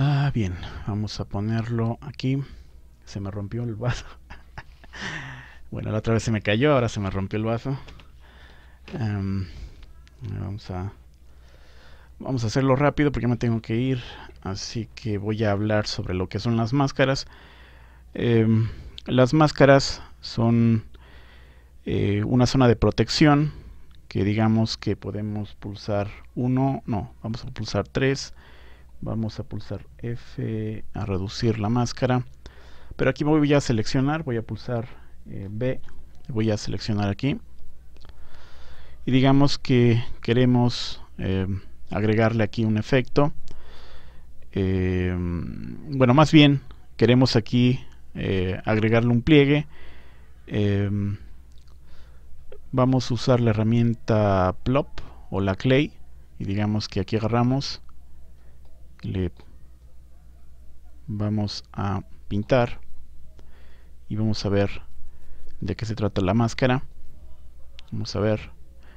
Ah, bien, vamos a ponerlo aquí. Se me rompió el vaso. bueno, la otra vez se me cayó, ahora se me rompió el vaso. Em, vamos a vamos a hacerlo rápido porque me tengo que ir. Así que voy a hablar sobre lo que son las máscaras. Em, las máscaras son eh, una zona de protección que digamos que podemos pulsar uno. no, vamos a pulsar 3 vamos a pulsar F a reducir la máscara pero aquí voy a seleccionar voy a pulsar eh, B voy a seleccionar aquí y digamos que queremos em, agregarle aquí un efecto em, bueno más bien queremos aquí eh, agregarle un pliegue em, vamos a usar la herramienta plop o la clay y digamos que aquí agarramos le vamos a pintar y vamos a ver de qué se trata la máscara vamos a ver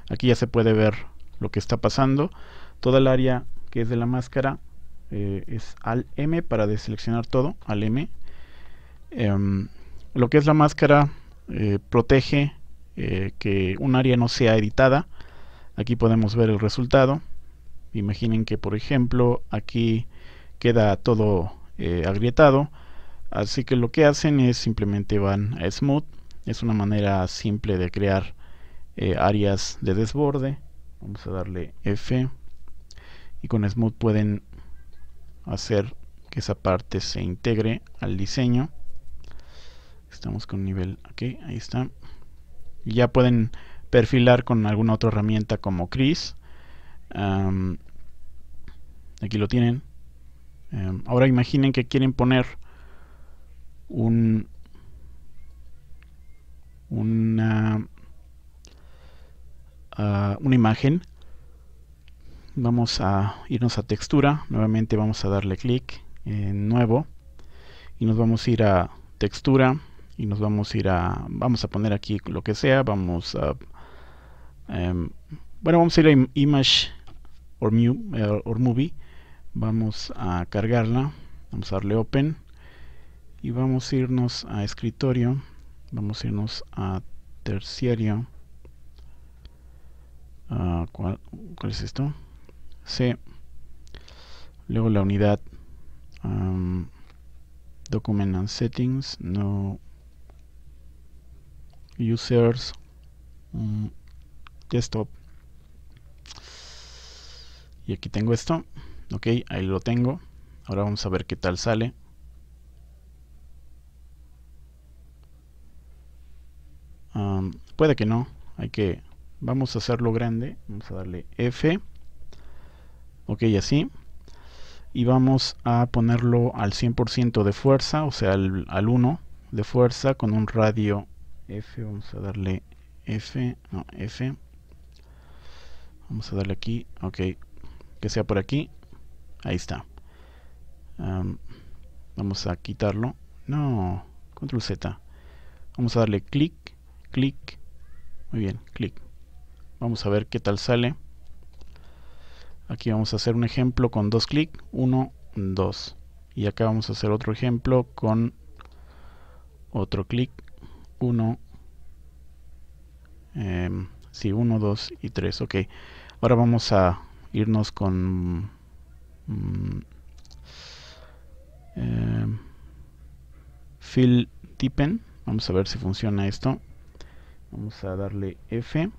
aquí ya se puede ver lo que está pasando toda el área que es de la máscara eh, es al M para deseleccionar todo al M em, lo que es la máscara eh, protege eh, que un área no sea editada aquí podemos ver el resultado Imaginen que, por ejemplo, aquí queda todo eh, agrietado. Así que lo que hacen es simplemente van a Smooth. Es una manera simple de crear eh, áreas de desborde. Vamos a darle F. Y con Smooth pueden hacer que esa parte se integre al diseño. Estamos con nivel... Ok, ahí está. ya pueden perfilar con alguna otra herramienta como Chris aquí lo tienen. ahora imaginen que quieren poner un una, ah, una imagen. Vamos a irnos a textura. Nuevamente vamos a darle clic en nuevo. Y nos vamos a ir a textura. Y nos vamos a ir a... Vamos a poner aquí lo que sea. Vamos a... Em, bueno, vamos a ir a Image eh, or, movie vamos a cargarla vamos a darle open y vamos a irnos a escritorio vamos a irnos a terciario ah, ¿cuál, es esto? C luego la unidad um, document and settings no users mm, desktop y aquí tengo esto ok ahí lo tengo ahora vamos a ver qué tal sale puede que no hay que vamos a hacerlo grande vamos a darle F ok así y vamos a ponerlo al 100% de fuerza o sea al, al, 1 de fuerza con un radio F vamos a darle F no F vamos a darle aquí ok que sea por aquí. Ahí está. vamos a quitarlo. No, control Z. Vamos a darle clic, clic. Muy bien, clic. Vamos a ver qué tal sale. Aquí vamos a hacer un ejemplo con dos clic Uno, dos. Y acá vamos a hacer otro ejemplo con otro clic. Uno. Eh, sí, uno, dos y tres. Ok. Ahora vamos a irnos con... fill mm, eh, Tippen. Vamos a ver si funciona esto. Vamos a darle F.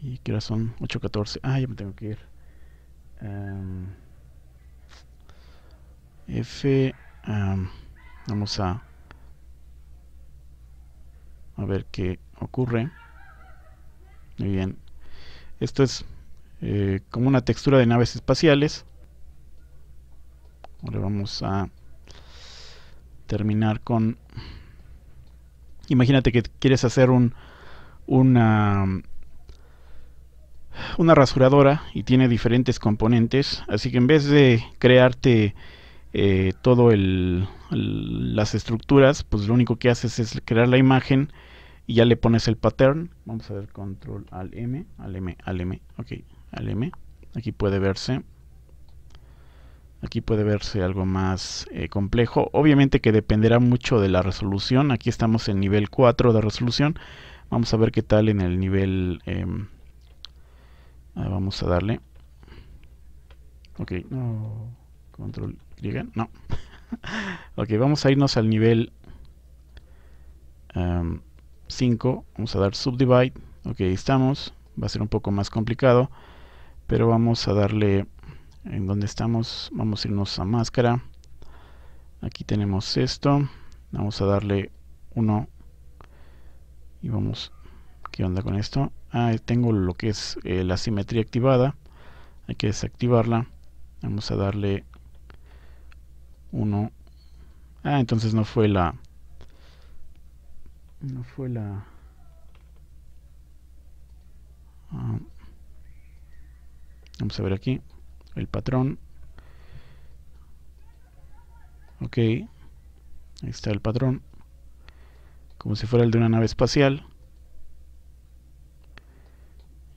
Y que ahora son 8.14. Ah, ya me tengo que ir. Em, F. vamos a. A ver qué ocurre. Muy bien. Esto es eh, como una textura de naves espaciales. Ahora vamos a terminar con... Imagínate que quieres hacer un, una, una rasuradora y tiene diferentes componentes. Así que en vez de crearte todas eh, todo las estructuras, pues lo único que haces es crear la imagen y ya le pones el pattern. Vamos a ver control al M, al M, al M, ok al M. Aquí puede verse. Aquí puede verse algo más eh, complejo. Obviamente que dependerá mucho de la resolución. Aquí estamos en nivel 4 de resolución. Vamos a ver qué tal en el nivel... Em, vamos a darle. Ok, no. Control no. ok, vamos a irnos al nivel 5. Em, vamos a dar subdivide. Ok, estamos. Va a ser un poco más complicado pero vamos a darle en donde estamos vamos a irnos a máscara aquí tenemos esto vamos a darle uno y vamos qué onda con esto ah, tengo lo que es eh, la simetría activada hay que desactivarla vamos a darle uno ah entonces no fue la no fue la ah, Vamos a ver aquí el patrón. Ok, ahí está el patrón. Como si fuera el de una nave espacial.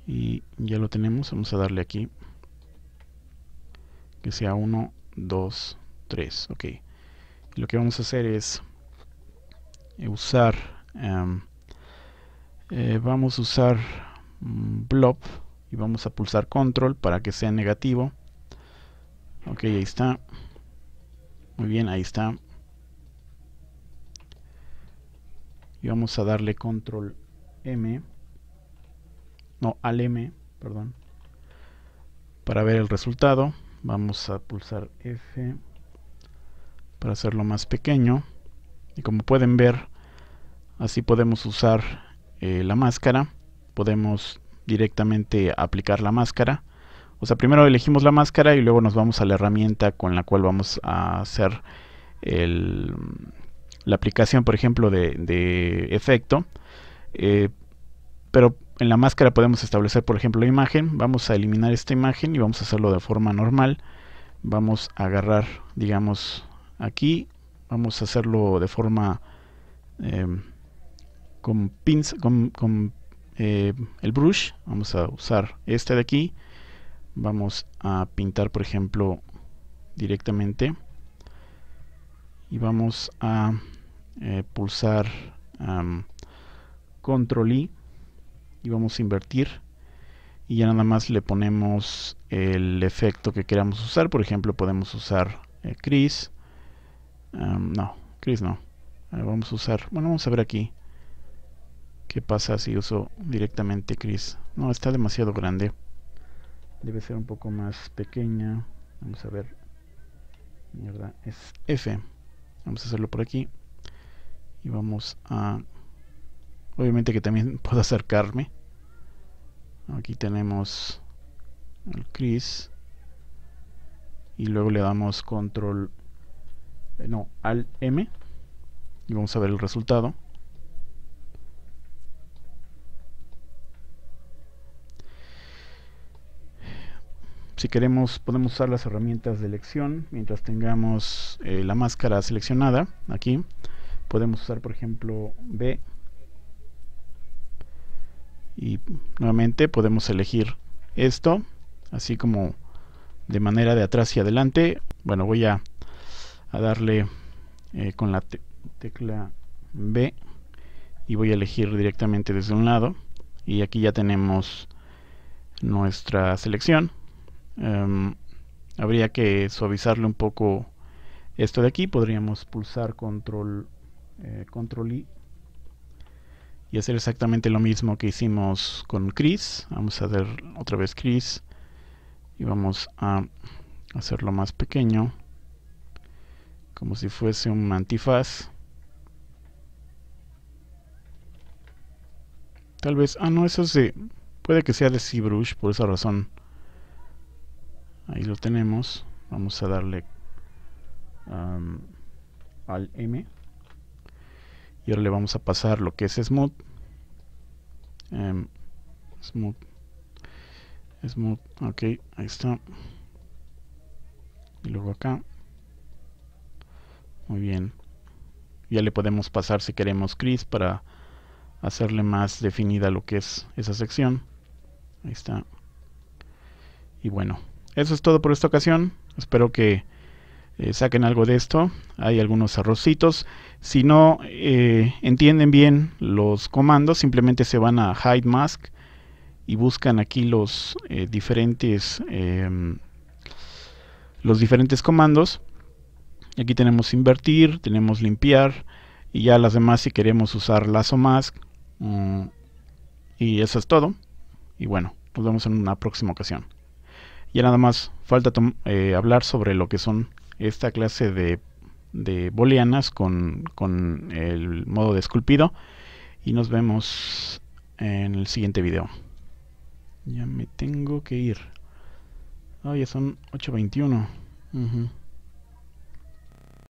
Y ya lo tenemos. Vamos a darle aquí. Que sea 1, 2, 3. Ok. lo que vamos a hacer es usar... Em, eh, vamos a usar mm, blob y vamos a pulsar control para que sea negativo ok ahí está muy bien ahí está y vamos a darle control m no al m perdón para ver el resultado vamos a pulsar f para hacerlo más pequeño y como pueden ver así podemos usar eh, la máscara podemos directamente aplicar la máscara. O sea, primero elegimos la máscara y luego nos vamos a la herramienta con la cual vamos a hacer la aplicación, por ejemplo, de, efecto. Eh, pero en la máscara podemos establecer, por ejemplo, la imagen. Vamos a eliminar esta imagen y vamos a hacerlo de forma normal. Vamos a agarrar, digamos, aquí. Vamos a hacerlo de forma em, con pinza con, con eh, el brush, vamos a usar este de aquí, vamos a pintar por ejemplo directamente y vamos a eh, pulsar control I y vamos a invertir y ya nada más le ponemos el efecto que queramos usar por ejemplo podemos usar Chris eh, no, Chris no vamos a usar, bueno vamos a ver aquí ¿Qué pasa si uso directamente Chris? No, está demasiado grande. Debe ser un poco más pequeña. Vamos a ver. Mierda, es F. Vamos a hacerlo por aquí. Y vamos a... Obviamente que también puedo acercarme. Aquí tenemos el Chris. Y luego le damos control... Eh, no, al M. Y vamos a ver el resultado. Si queremos, podemos usar las herramientas de elección mientras tengamos eh, la máscara seleccionada. Aquí podemos usar, por ejemplo, B. Y nuevamente podemos elegir esto, así como de manera de atrás y adelante. Bueno, voy a, darle eh, con la tecla B y voy a elegir directamente desde un lado. Y aquí ya tenemos nuestra selección Em, habría que suavizarle un poco esto de aquí. Podríamos pulsar control, eh, control I y hacer exactamente lo mismo que hicimos con Chris. Vamos a ver otra vez Chris y vamos a hacerlo más pequeño como si fuese un antifaz. Tal vez, ah no, eso se puede que sea de ZBrush por esa razón ahí lo tenemos vamos a darle al M y ahora le vamos a pasar lo que es smooth em, smooth smooth ok ahí está y luego acá muy bien ya le podemos pasar si queremos Chris para hacerle más definida lo que es esa sección ahí está y bueno eso es todo por esta ocasión. Espero que eh, saquen algo de esto. Hay algunos arrocitos. Si no eh, entienden bien los comandos, simplemente se van a Hide Mask y buscan aquí los eh, diferentes em, los diferentes comandos. Aquí tenemos invertir, tenemos limpiar y ya las demás si queremos usar lazo mask. Mm, y eso es todo. Y bueno, nos vemos en una próxima ocasión. Ya nada más falta eh, hablar sobre lo que son esta clase de, de booleanas con, el modo de esculpido. Y nos vemos en el siguiente video. Ya me tengo que ir. Ah, ya son 8.21. veintiuno